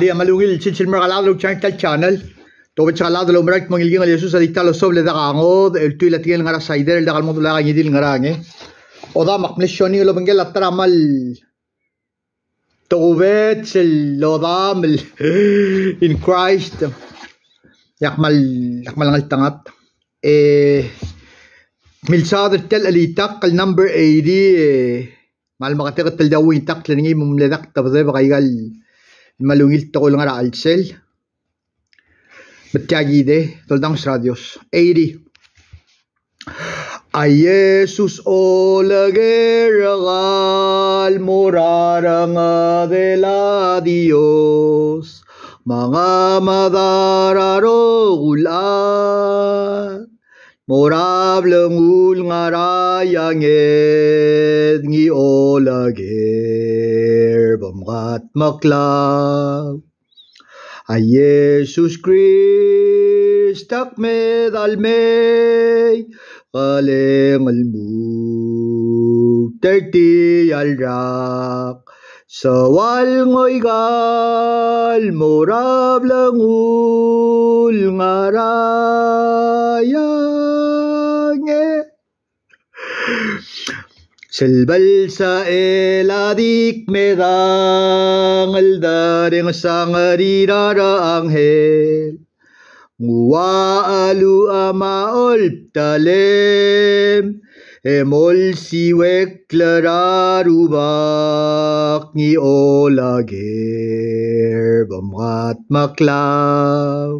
Di amalungi il chichil mergalad lo chang tal channel. To be chalad lo merak mangilgi ngal Jesus adikta lo soble da gangod el tu ilatil ngara saider el dagal modula gangi dil ngara ange. Oda makmle shoni lo bengel latar amal توبات اللوضام ان كرايست يقمل يقمل غلطنات مل صادر تل اللي تقل نمبر ايدي مع المغاتير التلدوين تقل نجيب مملذق تبذيب غيال malungil takol nga altsel Metiagide, toldamos radios, 80. Ay Jesus o la guerra al morarang adela Dios, mga madararo gulat. 모랍렁 울가라 양엣 니올라겔 범갓 막라 아 예수스 크리스탁 메달메이 qalengel mu terti alrak sawal ngoy gal morab langul ngarayang. Selbal sa eladik merang aldareng sangarirara anghel. Ngua alu ama oltalem. Emol siwek lararubak ni olager bamrat maklaw.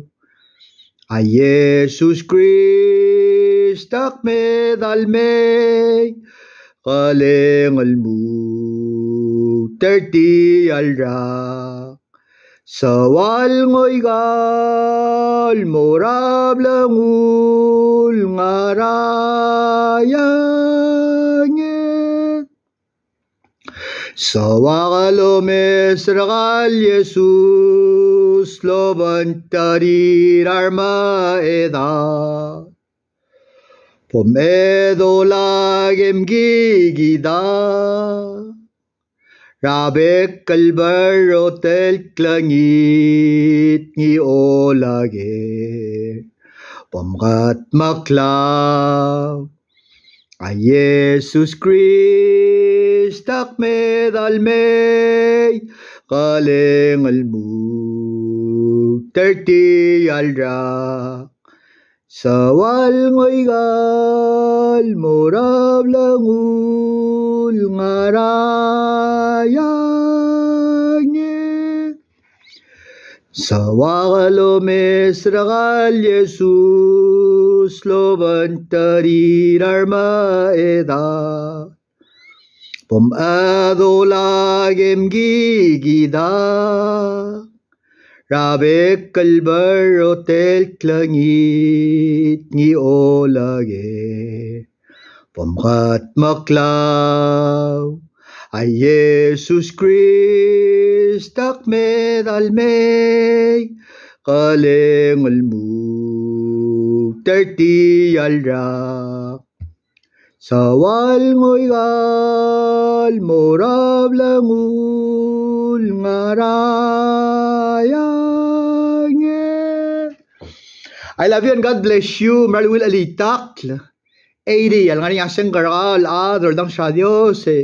A Jesus Christ ak medalmey. خلق الموت تي الرا سوال غوي قال مراب لغول غرايا سوال مصر قال يسوس لو بنتاري رما إذا 봄에도락 emgigida Rabek kalbaro tel klangit ni olage Pamgat maklaw A Jesus Christ akmed almey Kaleng Sawal ngoy gal murab langul ngarayangye Sawal o mesragal Yesus lo tarir arma eda Pom adolagem gigida Pom Rabek kalbar hotel langit ni olage pamkat maklaw ay Jesus Christ akmed almey kaleng almu terti alra sawal ngoy gal morab langul ngarak I love you and God bless you. Marwil alitak. Eiri, al ngani asen garal ador dang shadio se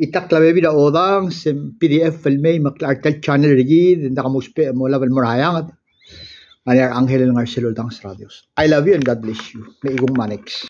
itak la bebi da odang se PDF fil may maklartel channel rigi din da kamuspe mo la bel morayang. Ani ar angel ngar selol dang radios. I love you and God bless you. May igong manix.